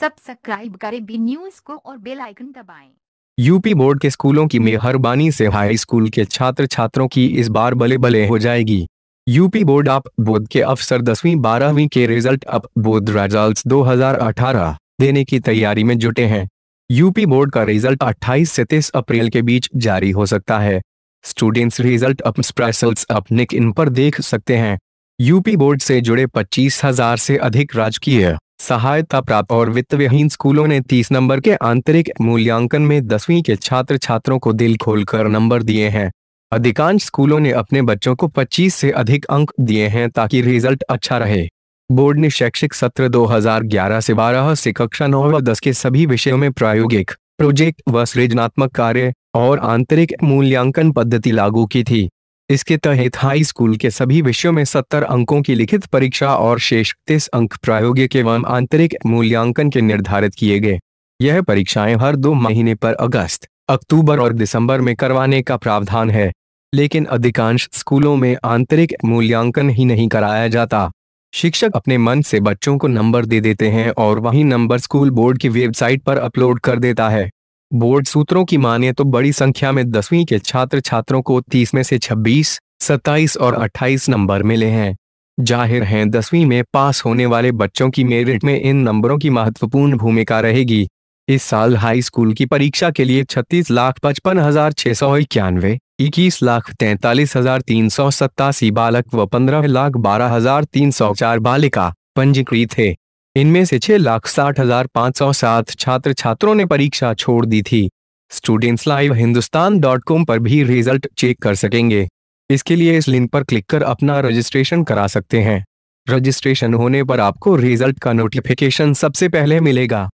Subscribe करें B news को और बेल आइकन दबाएं। यूपी बोर्ड के स्कूलों की मेहरबानी से हाई स्कूल के छात्र छात्रों की इस बार बले बले हो जाएगी यूपी बोर्ड आप बोध के अफसर दसवीं बारहवीं के रिजल्ट अप बोध रिजल्ट 2018 देने की तैयारी में जुटे हैं यूपी बोर्ड का रिजल्ट 28 से 30 अप्रैल के बीच जारी हो सकता है स्टूडेंट्स रिजल्ट अपस्प्रेसल्स इन पर देख सकते हैं यूपी बोर्ड से जुड़े 25,000 से अधिक राजकीय सहायता प्राप्त और वित्त विहीन स्कूलों ने 30 नंबर के आंतरिक मूल्यांकन में दसवीं के छात्र छात्रों को दिल खोलकर नंबर दिए हैं अधिकांश स्कूलों ने अपने बच्चों को 25 से अधिक अंक दिए हैं ताकि रिजल्ट अच्छा रहे बोर्ड ने शैक्षिक सत्र 2011 से 12 से कक्षा 9 व 10 के सभी विषयों में प्रायोगिक प्रोजेक्ट व सृजनात्मक कार्य और आंतरिक मूल्यांकन पद्धति लागू की थी इसके तहत हाई स्कूल के सभी विषयों में 70 अंकों की लिखित परीक्षा और शेष तीस अंक प्रायोगिक एवं आंतरिक मूल्यांकन के निर्धारित किए गए यह परीक्षाएं हर दो महीने पर अगस्त अक्टूबर और दिसंबर में करवाने का प्रावधान है लेकिन अधिकांश स्कूलों में आंतरिक मूल्यांकन ही नहीं कराया जाता शिक्षक अपने मन से बच्चों को नंबर दे देते हैं और वही नंबर स्कूल बोर्ड की वेबसाइट पर अपलोड कर देता है बोर्ड सूत्रों की माने तो बड़ी संख्या में दसवीं के छात्र छात्रों को तीस में से छब्बीस सत्ताईस और अट्ठाईस नंबर मिले हैं जाहिर है दसवीं में पास होने वाले बच्चों की मेरिट में इन नंबरों की महत्वपूर्ण भूमिका रहेगी इस साल हाई स्कूल की परीक्षा के लिए छत्तीस लाख पचपन हजार छह सौ इक्यानवे इक्कीस लाख तैतालीस हजार तीन सौ सत्तासी बालक व पंद्रह लाख बारह हजार तीन सौ चार बालिका पंजीकृत है इनमें से छह लाख साठ हजार पाँच सौ सात छात्र छात्रों ने परीक्षा छोड़ दी थी students live Hindustan dot com पर भी रिजल्ट चेक कर सकेंगे इसके लिए इस लिंक पर क्लिक कर अपना रजिस्ट्रेशन करा सकते हैं रजिस्ट्रेशन होने पर आपको रिजल्ट का नोटिफिकेशन सबसे पहले मिलेगा